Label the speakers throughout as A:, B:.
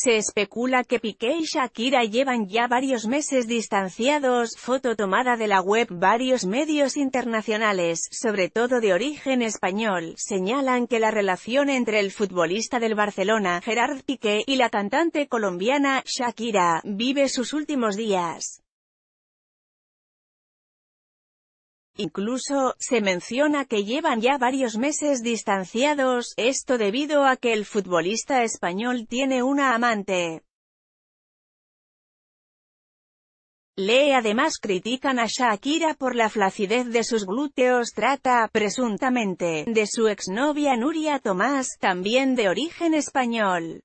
A: Se especula que Piqué y Shakira llevan ya varios meses distanciados, foto tomada de la web varios medios internacionales, sobre todo de origen español, señalan que la relación entre el futbolista del Barcelona, Gerard Piqué, y la cantante colombiana, Shakira, vive sus últimos días. Incluso, se menciona que llevan ya varios meses distanciados, esto debido a que el futbolista español tiene una amante. Lee además critican a Shakira por la flacidez de sus glúteos trata, presuntamente, de su exnovia Nuria Tomás, también de origen español.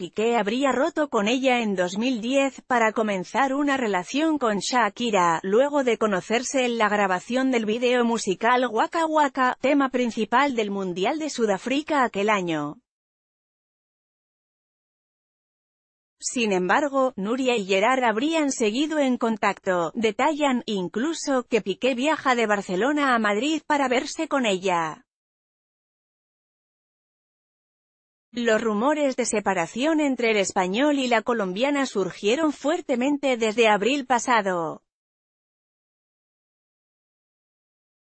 A: Piqué habría roto con ella en 2010, para comenzar una relación con Shakira, luego de conocerse en la grabación del video musical Waka Waka, tema principal del Mundial de Sudáfrica aquel año. Sin embargo, Nuria y Gerard habrían seguido en contacto, detallan, incluso, que Piqué viaja de Barcelona a Madrid para verse con ella. Los rumores de separación entre el español y la colombiana surgieron fuertemente desde abril pasado.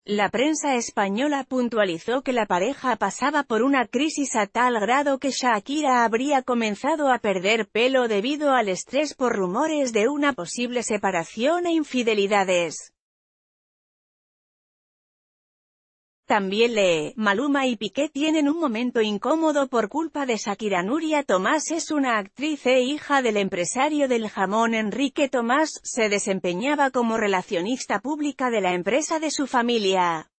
A: La prensa española puntualizó que la pareja pasaba por una crisis a tal grado que Shakira habría comenzado a perder pelo debido al estrés por rumores de una posible separación e infidelidades. También lee, Maluma y Piqué tienen un momento incómodo por culpa de Shakira Nuria Tomás es una actriz e hija del empresario del jamón Enrique Tomás, se desempeñaba como relacionista pública de la empresa de su familia.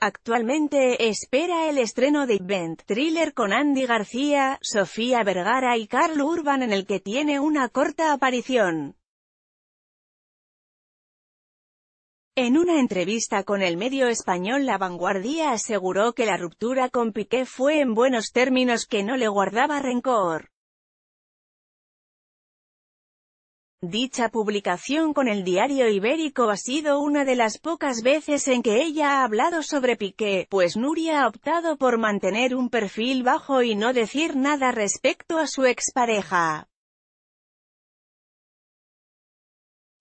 A: Actualmente, espera el estreno de Event Thriller con Andy García, Sofía Vergara y Carl Urban en el que tiene una corta aparición. En una entrevista con el medio español La Vanguardia aseguró que la ruptura con Piqué fue en buenos términos que no le guardaba rencor. Dicha publicación con el diario Ibérico ha sido una de las pocas veces en que ella ha hablado sobre Piqué, pues Nuria ha optado por mantener un perfil bajo y no decir nada respecto a su expareja.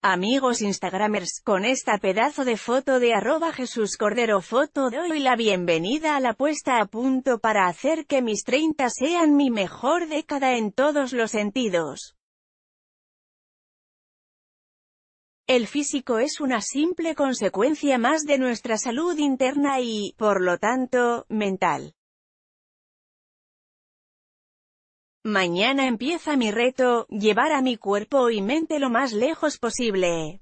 A: Amigos Instagramers, con esta pedazo de foto de arroba Jesús Cordero Foto doy la bienvenida a la puesta a punto para hacer que mis 30 sean mi mejor década en todos los sentidos. El físico es una simple consecuencia más de nuestra salud interna y, por lo tanto, mental. Mañana empieza mi reto, llevar a mi cuerpo y mente lo más lejos posible.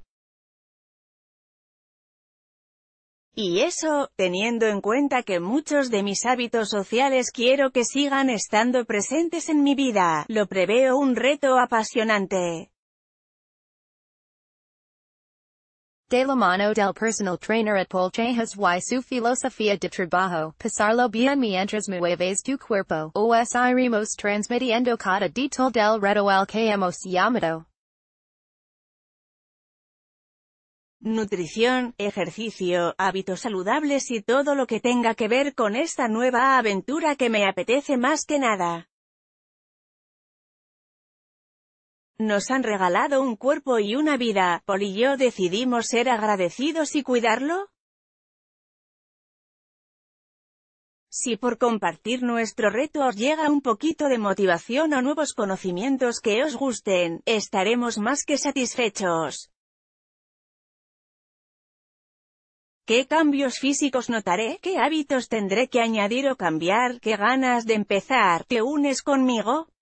A: Y eso, teniendo en cuenta que muchos de mis hábitos sociales quiero que sigan estando presentes en mi vida, lo preveo un reto apasionante. de la mano del personal trainer at Polchejas y su filosofía de trabajo, pasarlo bien mientras mueves tu cuerpo, os iremos transmitiendo cada detalle del reto al que hemos llamado. Nutrición, ejercicio, hábitos saludables y todo lo que tenga que ver con esta nueva aventura que me apetece más que nada. Nos han regalado un cuerpo y una vida, Paul y yo decidimos ser agradecidos y cuidarlo. Si por compartir nuestro reto os llega un poquito de motivación o nuevos conocimientos que os gusten, estaremos más que satisfechos. ¿Qué cambios físicos notaré? ¿Qué hábitos tendré que añadir o cambiar? ¿Qué ganas de empezar? ¿Te unes conmigo?